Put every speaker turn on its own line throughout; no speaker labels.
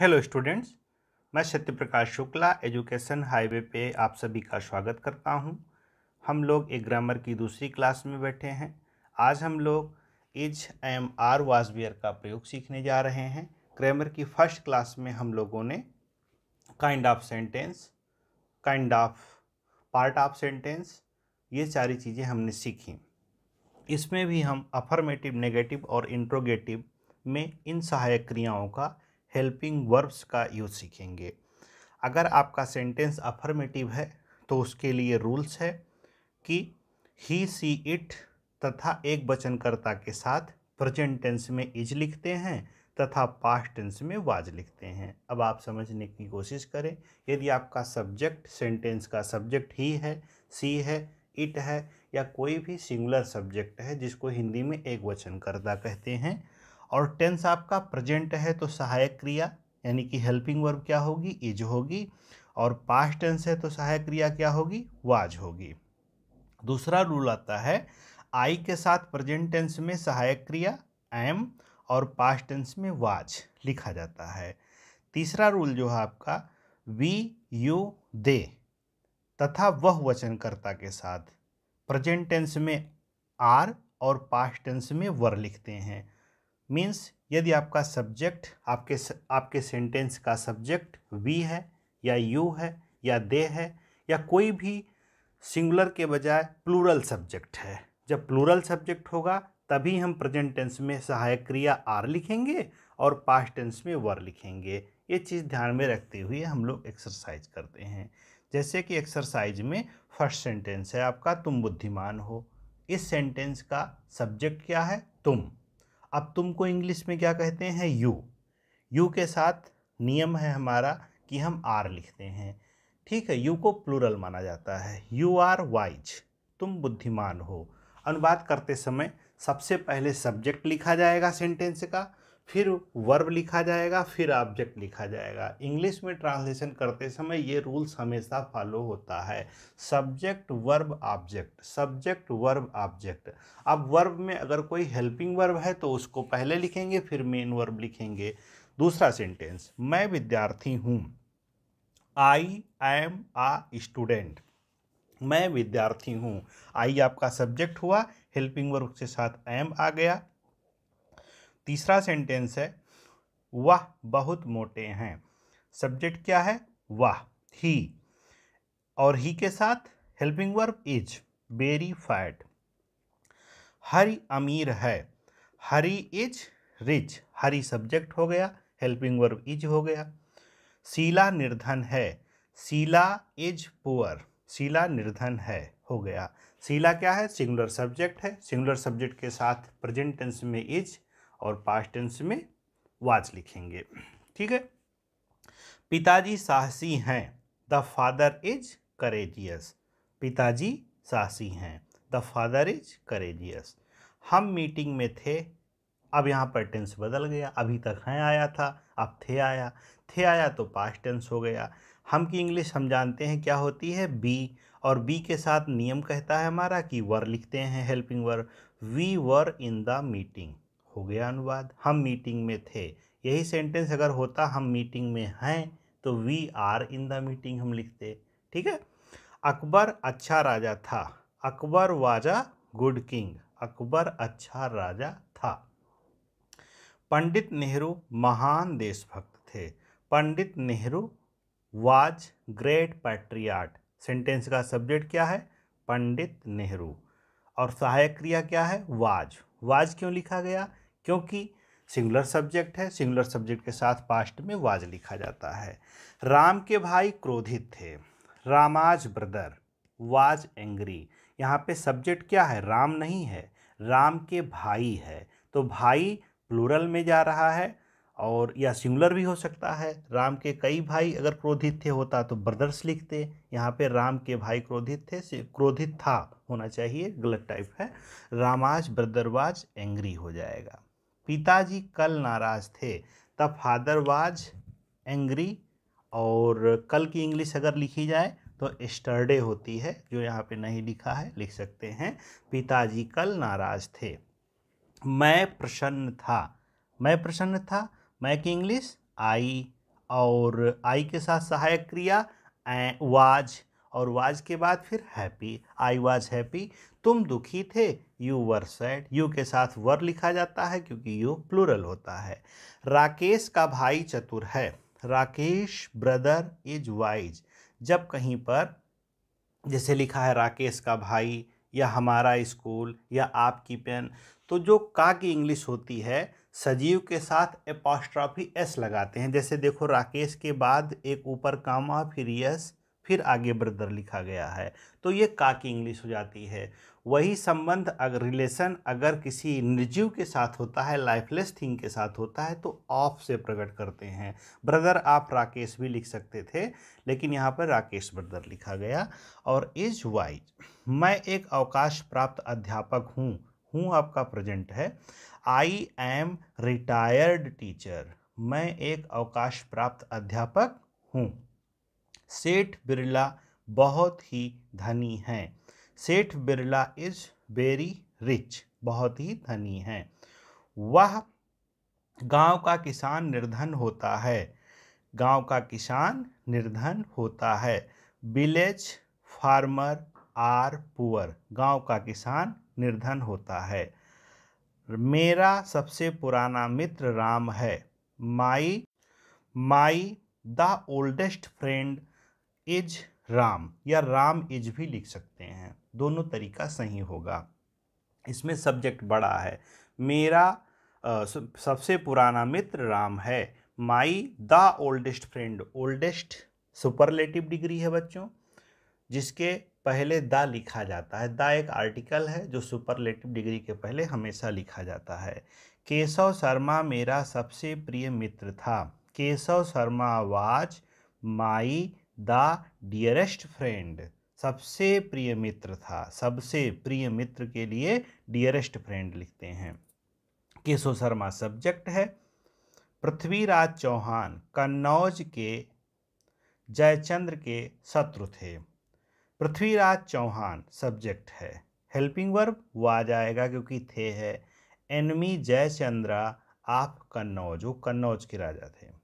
hello students मैं सत्य प्रकाश Shukla education highway पे आप सभी का स्वागत करता हूं हम लोग एक ग्रामर की दूसरी क्लास में बैठे हैं आज हम लोग इज एम आर वाजबियर का प्रयोग सीखने जा रहे हैं ग्रामर की फर्स्ट क्लास में हम लोगों ने kind of sentence kind of part of sentence ये सारी चीज़ें हमने सीखी इसमें भी हम अफर्मेटिव नेगेटिव और इंट्रोगेटिव में इन सहायक क्रियाओं का हेल्पिंग वर्ब्स का यूज सीखेंगे अगर आपका सेंटेंस अफर्मेटिव है तो उसके लिए रूल्स है कि ही सी इट तथा एक वचनकर्ता के साथ प्रेजेंट टेंस में इज लिखते हैं तथा पास्ट टेंस में वाज लिखते हैं अब आप समझने की कोशिश करें यदि आपका सब्जेक्ट सेंटेंस का सब्जेक्ट ही है सी है इट है या कोई भी सिंगुलर सब्जेक्ट है जिसको हिंदी में एक वचनकर्ता कहते हैं और टेंस आपका प्रेजेंट है तो सहायक क्रिया यानी कि हेल्पिंग वर्ब क्या होगी इज होगी और पास्ट टेंस है तो सहायक क्रिया क्या होगी वाज होगी दूसरा रूल आता है आई के साथ प्रेजेंट टेंस में सहायक क्रिया एम और पास्ट टेंस में वाज लिखा जाता है तीसरा रूल जो है आपका वी यू दे तथा वह वचनकर्ता के साथ प्रेजेंट टेंस में आर और पास्ट टेंस में वर लिखते हैं मीन्स यदि आपका सब्जेक्ट आपके आपके सेंटेंस का सब्जेक्ट वी है या यू है या दे है या कोई भी सिंगुलर के बजाय प्लूरल सब्जेक्ट है जब प्लूरल सब्जेक्ट होगा तभी हम प्रेजेंट टेंस में सहायक क्रिया आर लिखेंगे और पास्ट टेंस में वर लिखेंगे ये चीज़ ध्यान में रखते हुए हम लोग एक्सरसाइज करते हैं जैसे कि एक्सरसाइज में फर्स्ट सेंटेंस है आपका तुम बुद्धिमान हो इस सेंटेंस का सब्जेक्ट क्या है तुम अब तुमको इंग्लिश में क्या कहते हैं यू यू के साथ नियम है हमारा कि हम आर लिखते हैं ठीक है यू को प्लूरल माना जाता है यू आर वाइज तुम बुद्धिमान हो अनुवाद करते समय सबसे पहले सब्जेक्ट लिखा जाएगा सेंटेंस का फिर वर्ब लिखा जाएगा फिर ऑब्जेक्ट लिखा जाएगा इंग्लिश में ट्रांसलेशन करते समय ये रूल्स हमेशा फॉलो होता है subject verb object subject verb object अब वर्ब में अगर कोई हेल्पिंग वर्ब है तो उसको पहले लिखेंगे फिर मेन वर्ब लिखेंगे दूसरा सेंटेंस मैं विद्यार्थी हूँ आई एम आ स्टूडेंट मैं विद्यार्थी हूँ आई आपका सब्जेक्ट हुआ हेल्पिंग वर्ब के साथ एम आ गया तीसरा सेंटेंस है वह बहुत मोटे हैं सब्जेक्ट क्या है वह ही और ही के साथ helping verb is very fat Hari अमीर है Hari is rich Hari subject हो गया हेल्पिंग वर्ब इज हो गया शीला निर्धन है शीला इज पुअर शीला निर्धन है हो गया शीला क्या है सिंगुलर सब्जेक्ट है सिंगुलर सब्जेक्ट के साथ प्रेजेंट टेंस में इज और पास्ट टेंस में वाज लिखेंगे ठीक है पिताजी साहसी हैं द फादर इज करेजियस पिताजी साहसी हैं द फादर इज करेजियस हम मीटिंग में थे अब यहाँ पर टेंस बदल गया अभी तक हैं आया था अब थे आया थे आया तो पास्ट टेंस हो गया हम की इंग्लिश हम जानते हैं क्या होती है बी और बी के साथ नियम कहता है हमारा कि वर लिखते हैं helping were we were in the meeting हो गया अनुवाद हम मीटिंग में थे यही सेंटेंस अगर होता हम मीटिंग में हैं तो we are in the meeting हम लिखते ठीक है अकबर अच्छा राजा था अकबर वाजा गुड किंग अकबर अच्छा राजा था पंडित नेहरू महान देशभक्त थे Pandit Nehru was great patriot sentence का सब्जेक्ट क्या है पंडित नेहरू और सहायक क्रिया क्या है वाज वाज क्यों लिखा गया क्योंकि सिंगुलर सब्जेक्ट है सिंगुलर सब्जेक्ट के साथ पास्ट में वाज लिखा जाता है राम के भाई क्रोधित थे रामाज ब्रदर वाज एंग्री यहाँ पे सब्जेक्ट क्या है राम नहीं है राम के भाई है तो भाई प्लूरल में जा रहा है और या सिंगुलर भी हो सकता है राम के कई भाई अगर क्रोधित थे होता तो ब्रदर्स लिखते यहाँ पे राम के भाई क्रोधित थे क्रोधित था होना चाहिए गलत टाइप है रामाज ब्रदरवाज एंग्री हो जाएगा पिताजी कल नाराज़ थे द फादर वाज एंग्री और कल की इंग्लिश अगर लिखी जाए तो एस्टरडे होती है जो यहाँ पे नहीं लिखा है लिख सकते हैं पिताजी कल नाराज़ थे मैं प्रसन्न था मैं प्रसन्न था मैं की इंग्लिश आई और आई के साथ सहायक क्रिया वाज और वाज के बाद फिर हैप्पी आई वाज हैप्पी तुम दुखी थे यू वर सैड यू के साथ वर लिखा जाता है क्योंकि यू प्लूरल होता है राकेश का भाई चतुर है राकेश ब्रदर इज वाइज जब कहीं पर जैसे लिखा है राकेश का भाई या हमारा स्कूल या आपकी पेन तो जो का की इंग्लिश होती है सजीव के साथ एपोस्ट्रॉफी एस लगाते हैं जैसे देखो राकेश के बाद एक ऊपर कामा फिर यस फिर आगे ब्रदर लिखा गया है तो ये का की इंग्लिश हो जाती है वही संबंध अगर रिलेशन अगर किसी निर्जीव के साथ होता है लाइफलेस थिंग के साथ होता है तो ऑफ से प्रकट करते हैं ब्रदर आप राकेश भी लिख सकते थे लेकिन यहाँ पर राकेश ब्रदर लिखा गया और इज वाइज मैं एक अवकाश प्राप्त अध्यापक हूँ हूँ आपका प्रेजेंट है आई एम रिटायर्ड टीचर मैं एक अवकाश प्राप्त अध्यापक हूँ सेठ बिरला बहुत ही धनी हैं सेठ बिरला इज वेरी रिच बहुत ही धनी हैं वह गांव का किसान निर्धन होता है गांव का किसान निर्धन होता है विलेज फार्मर आर पुअर गांव का किसान निर्धन होता है मेरा सबसे पुराना मित्र राम है my my the oldest friend is Ram या राम इज भी लिख सकते हैं दोनों तरीका सही होगा इसमें सब्जेक्ट बड़ा है मेरा आ, सबसे पुराना मित्र राम है my the oldest friend oldest superlative degree है बच्चों जिसके पहले द लिखा जाता है द एक आर्टिकल है जो सुपरलेटिव डिग्री के पहले हमेशा लिखा जाता है केशव शर्मा मेरा सबसे प्रिय मित्र था Keshav Sharma was my the dearest friend सबसे प्रिय मित्र था सबसे प्रिय मित्र के लिए डियरेस्ट फ्रेंड लिखते हैं केशव शर्मा सब्जेक्ट है पृथ्वीराज चौहान कन्नौज के जयचंद्र के शत्रु थे पृथ्वीराज चौहान सब्जेक्ट है हेल्पिंग वर्ब वो आ जाएगा क्योंकि थे है एनमी जयचंद्रा आप कन्नौज वो कन्नौज के राजा थे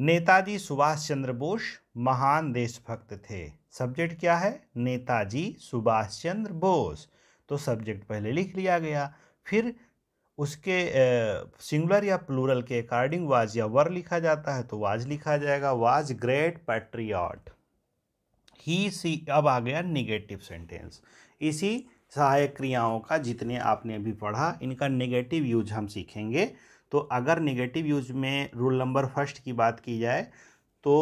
नेताजी सुभाष चंद्र बोस महान देशभक्त थे सब्जेक्ट क्या है नेताजी सुभाष चंद्र बोस तो सब्जेक्ट पहले लिख लिया गया फिर उसके सिंगुलर या प्लूरल के अकॉर्डिंग वाज या वर लिखा जाता है तो वाज लिखा जाएगा was great patriot he she अब आ गया निगेटिव सेंटेंस इसी सहायक क्रियाओं का जितने आपने अभी पढ़ा इनका नेगेटिव यूज हम सीखेंगे तो अगर निगेटिव यूज में रूल नंबर फर्स्ट की बात की जाए तो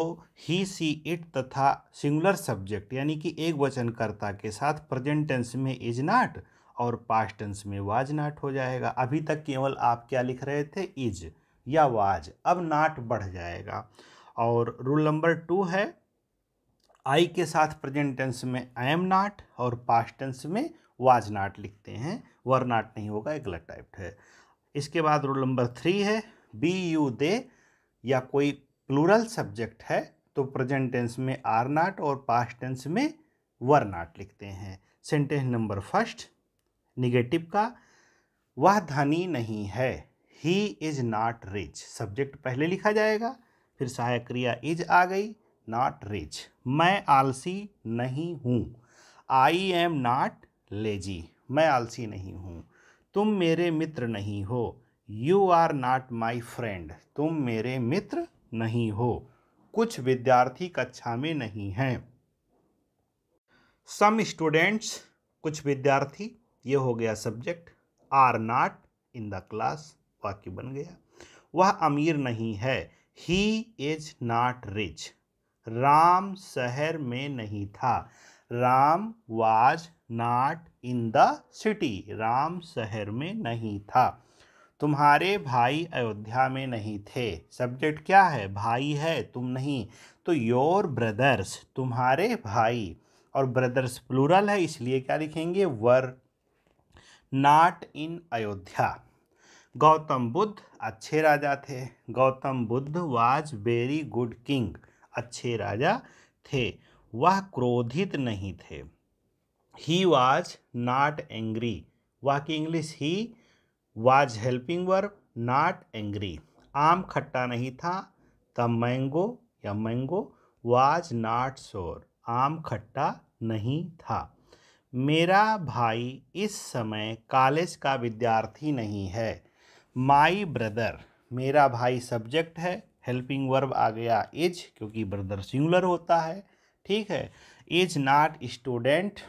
ही सी इट तथा सिंगुलर सब्जेक्ट यानी कि एक वचनकर्ता के साथ प्रेजेंट टेंस में इज नॉट और पास्ट टेंस में वाज नाट हो जाएगा अभी तक केवल आप क्या लिख रहे थे इज या वाज अब नाट बढ़ जाएगा और रूल नंबर टू है आई के साथ प्रेजेंट टेंस में आई एम नाट और पास्ट टेंस में वाज नाट लिखते हैं वर नाट नहीं होगा एक गलत टाइप है इसके बाद रूल नंबर थ्री है बी यू दे या कोई प्लूरल सब्जेक्ट है तो प्रेजेंट टेंस में आर नाट और पास्ट टेंस में वर नाट लिखते हैं सेंटेंस नंबर फर्स्ट निगेटिव का वह धनी नहीं है he is not rich subject पहले लिखा जाएगा फिर सहायक क्रिया इज आ गई नॉट रिच मैं आलसी नहीं हूँ आई एम नॉट लेजी मैं आलसी नहीं हूँ तुम मेरे मित्र नहीं हो you are not my friend तुम मेरे मित्र नहीं हो कुछ विद्यार्थी कक्षा में नहीं हैं सम स्टूडेंट्स कुछ विद्यार्थी ये हो गया subject are not in the class वाक्य बन गया वह अमीर नहीं है he is not rich Ram शहर में नहीं था Ram was not in the city Ram शहर में नहीं था तुम्हारे भाई अयोध्या में नहीं थे सब्जेक्ट क्या है भाई है तुम नहीं तो योर ब्रदर्स तुम्हारे भाई और ब्रदर्स प्लूरल है इसलिए क्या लिखेंगे वर नाट इन अयोध्या गौतम बुद्ध अच्छे राजा थे Gautam Buddha was very good king अच्छे राजा थे वह क्रोधित नहीं थे ही वॉज नॉट एंग्री वाक्य English he was helping verb not angry आम खट्टा नहीं था द मैंगो या मैंगो वाज नॉट शोर आम खट्टा नहीं था मेरा भाई इस समय कॉलेज का विद्यार्थी नहीं है माई ब्रदर मेरा भाई सब्जेक्ट है हेल्पिंग वर्ब आ गया इज क्योंकि ब्रदर सिंगुलर होता है ठीक है is not student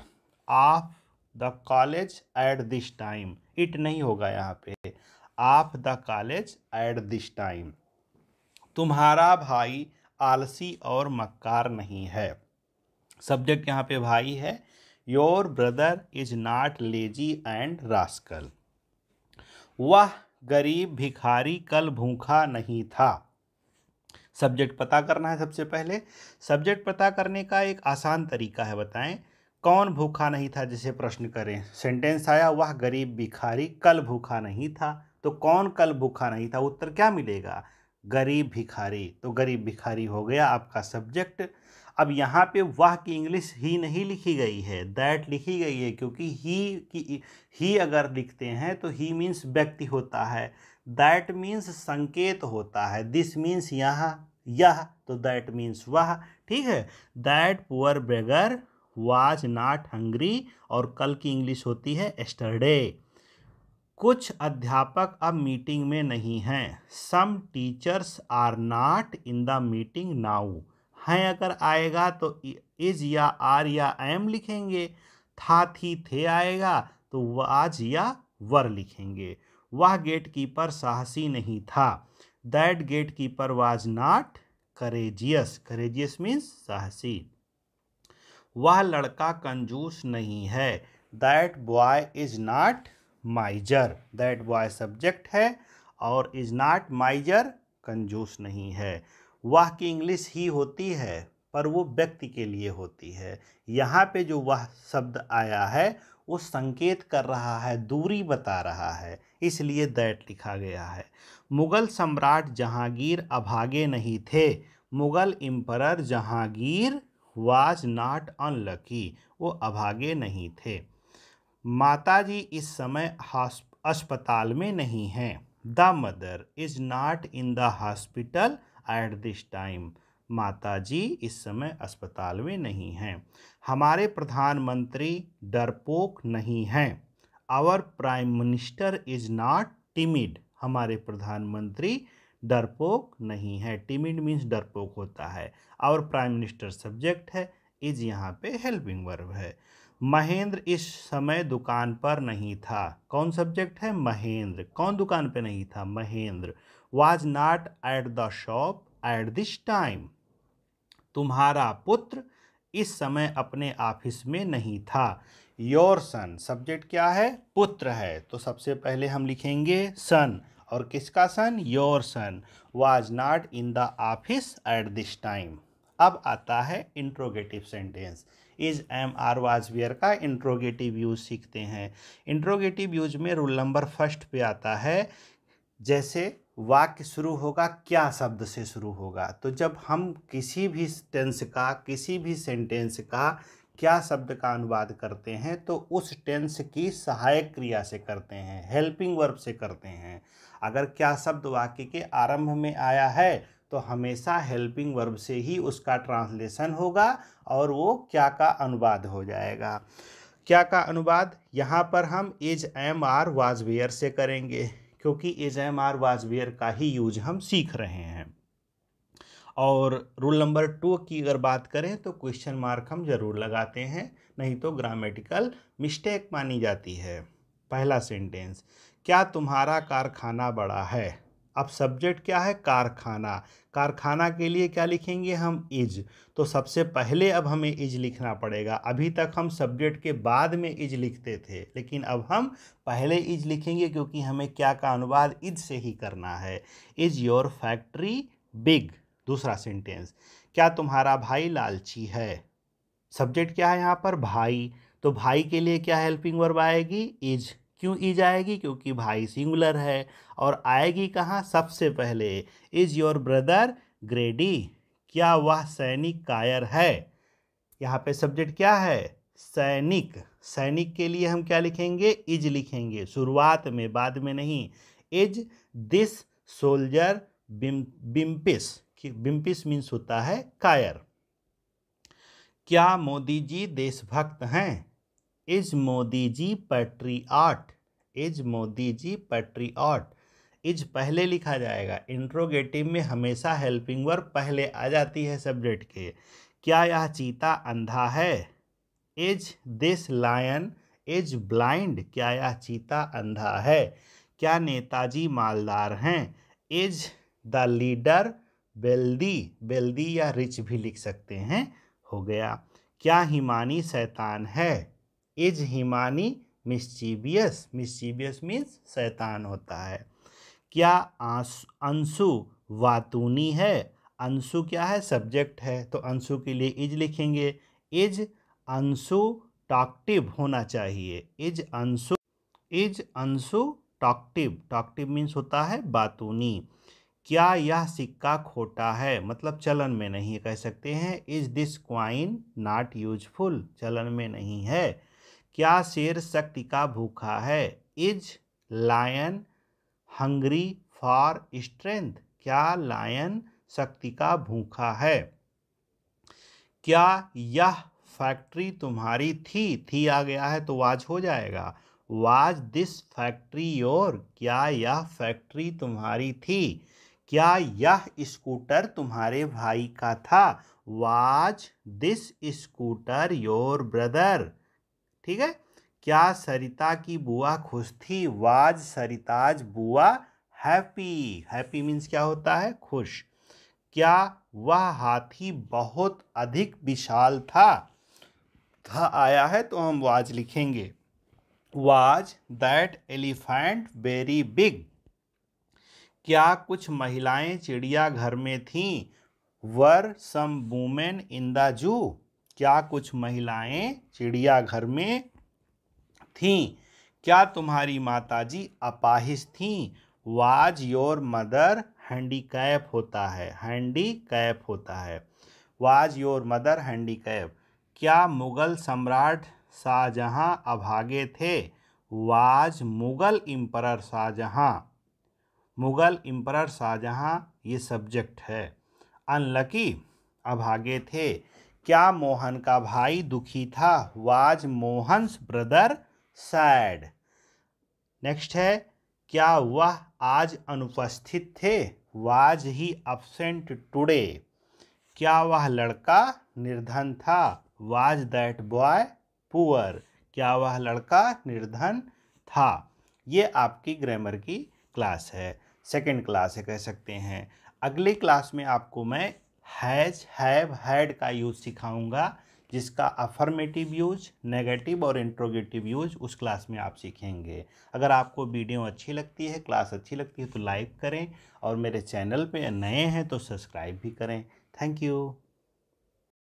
of the college at this time it नहीं होगा यहाँ पे of the college at this time तुम्हारा भाई आलसी और मक्कार नहीं है सब्जेक्ट यहाँ पे भाई है your brother is not lazy and rascal वह गरीब भिखारी कल भूखा नहीं था सब्जेक्ट पता करना है सबसे पहले सब्जेक्ट पता करने का एक आसान तरीका है बताएं कौन भूखा नहीं था जिसे प्रश्न करें सेंटेंस आया वह गरीब भिखारी कल भूखा नहीं था तो कौन कल भूखा नहीं था उत्तर क्या मिलेगा गरीब भिखारी तो गरीब भिखारी हो गया आपका सब्जेक्ट अब यहाँ पे वह की इंग्लिश ही नहीं लिखी गई है दैट लिखी गई है क्योंकि ही की ही अगर लिखते हैं तो ही मीन्स व्यक्ति होता है दैट मीन्स संकेत होता है दिस मीन्स यहाँ यह तो दैट मीन्स वह ठीक है that poor beggar was not hungry और कल की इंग्लिश होती है एस्टरडे कुछ अध्यापक अब मीटिंग में नहीं हैं some teachers are not in the meeting now हैं अगर आएगा तो इज या आर या एम लिखेंगे था थी थे आएगा तो वाज या वर लिखेंगे वह गेट कीपर साहसी नहीं था that gate keeper was not courageous courageous means साहसी वह लड़का कंजूस नहीं है that boy is not miser that boy subject है और इज़ नाट माइजर कंजूस नहीं है वह की इंग्लिश ही होती है पर वो व्यक्ति के लिए होती है यहाँ पे जो वह शब्द आया है वो संकेत कर रहा है दूरी बता रहा है इसलिए दैट लिखा गया है मुग़ल सम्राट जहांगीर अभागे नहीं थे Mughal emperor Jahangir was not unlucky वो अभागे नहीं थे माता जी इस समय अस्पताल में नहीं हैं the mother is not in the hospital at this time माता जी इस समय अस्पताल में नहीं हैं हमारे प्रधानमंत्री डरपोक नहीं हैं our prime minister is not timid हमारे प्रधानमंत्री डरपोक नहीं है टिमिड मीन्स डरपोक होता है और प्राइम मिनिस्टर सब्जेक्ट है इज यहाँ पे हेल्पिंग वर्ब है महेंद्र इस समय दुकान पर नहीं था कौन सब्जेक्ट है महेंद्र कौन दुकान पे नहीं था Mahendra was not at the shop at this time तुम्हारा पुत्र इस समय अपने ऑफिस में नहीं था योर सन सब्जेक्ट क्या है पुत्र है तो सबसे पहले हम लिखेंगे सन और किसका son your son was not in the office at this time अब आता है interrogative sentence is am are was were का इंट्रोगेटिव यूज सीखते हैं इंट्रोगेटिव यूज में रूल नंबर फर्स्ट पे आता है जैसे वाक्य शुरू होगा क्या शब्द से शुरू होगा तो जब हम किसी भी टेंस का किसी भी सेंटेंस का क्या शब्द का अनुवाद करते हैं तो उस टेंस की सहायक क्रिया से करते हैं हेल्पिंग वर्ब से करते हैं अगर क्या शब्द वाक्य के आरंभ में आया है तो हमेशा हेल्पिंग वर्ब से ही उसका ट्रांसलेशन होगा और वो क्या का अनुवाद हो जाएगा क्या का अनुवाद यहाँ पर हम इज एम आर वाजवेयर से करेंगे क्योंकि इज एम आर वाजवेयर का ही यूज हम सीख रहे हैं और रूल नंबर टू की अगर बात करें तो क्वेश्चन मार्क हम ज़रूर लगाते हैं नहीं तो ग्रामेटिकल मिस्टेक मानी जाती है पहला सेंटेंस क्या तुम्हारा कारखाना बड़ा है अब सब्जेक्ट क्या है कारखाना कारखाना के लिए क्या लिखेंगे हम इज तो सबसे पहले अब हमें इज लिखना पड़ेगा अभी तक हम सब्जेक्ट के बाद में इज लिखते थे लेकिन अब हम पहले इज लिखेंगे क्योंकि हमें क्या का अनुवाद इज से ही करना है इज योर फैक्ट्री बिग दूसरा सेंटेंस क्या तुम्हारा भाई लालची है सब्जेक्ट क्या है यहाँ पर भाई तो भाई के लिए क्या हेल्पिंग वर्ब आएगी इज क्यों ई आएगी क्योंकि भाई सिंगुलर है और आएगी कहाँ सबसे पहले इज़ योर ब्रदर ग्रेडी क्या वह सैनिक कायर है यहाँ पे सब्जेक्ट क्या है सैनिक सैनिक के लिए हम क्या लिखेंगे इज लिखेंगे शुरुआत में बाद में नहीं इज दिस सोल्जर बिम बिम्पिस बिम्पिस मीन्स होता है कायर क्या मोदी जी देशभक्त हैं इज मोदी जी आर्ट इज मोदी जी आर्ट इज पहले लिखा जाएगा इंट्रोगेटिव में हमेशा हेल्पिंग वर्ब पहले आ जाती है सब्जेक्ट के क्या यह चीता अंधा है is this lion is blind क्या यह चीता अंधा है क्या नेताजी मालदार हैं is the leader wealthy wealthy या रिच भी लिख सकते हैं हो गया क्या हिमानी शैतान है is Himani mischievous mischievous means शैतान होता है क्या अंशु वातूनी है अंशु क्या है सब्जेक्ट है तो अंशु के लिए इज लिखेंगे इज अंशु टॉक्टिव होना चाहिए is Anshu is Anshu talkative talkative means होता है बातूनी क्या यह सिक्का खोटा है मतलब चलन में नहीं कह सकते हैं is this coin not useful चलन में नहीं है क्या शेर शक्ति का भूखा है is lion hungry for strength क्या लायन शक्ति का भूखा है क्या यह फैक्ट्री तुम्हारी थी थी आ गया है तो वाज हो जाएगा वाज दिस फैक्ट्री योर क्या यह फैक्ट्री तुम्हारी थी क्या यह स्कूटर तुम्हारे भाई का था was this scooter your brother ठीक है क्या सरिता की बुआ खुश थी वाज सरिताज बुआ हैप्पी हैप्पी मीन्स क्या होता है खुश क्या वह हाथी बहुत अधिक विशाल था था आया है तो हम वाज लिखेंगे was that elephant very big क्या कुछ महिलाएं चिड़ियाघर में थीं वर सम वूमेन इन द जू क्या कुछ महिलाएं चिड़ियाघर में थीं क्या तुम्हारी माताजी अपाहिज थीं was your mother handicap होता है हैंडी कैप होता है was your mother handicap क्या मुग़ल सम्राट शाहजहाँ अभागे थे was Mughal emperor Shahjahan Mughal emperor Shahjahan ये सब्जेक्ट है अनलकी अभागे थे क्या मोहन का भाई दुखी था was Mohan brother sad next है क्या वह आज अनुपस्थित थे वाज ही अपसेंट टुडे क्या वह लड़का निर्धन था वाज दैट बॉय पुअर क्या वह लड़का निर्धन था ये आपकी ग्रामर की क्लास है सेकंड क्लास है कह सकते हैं अगली क्लास में आपको मैं हैज़ हैव हैड का यूज़ सिखाऊंगा जिसका अफर्मेटिव यूज नेगेटिव और इंट्रोगेटिव यूज उस क्लास में आप सीखेंगे अगर आपको वीडियो अच्छी लगती है क्लास अच्छी लगती है तो लाइक करें और मेरे चैनल पे नए हैं तो सब्सक्राइब भी करें थैंक यू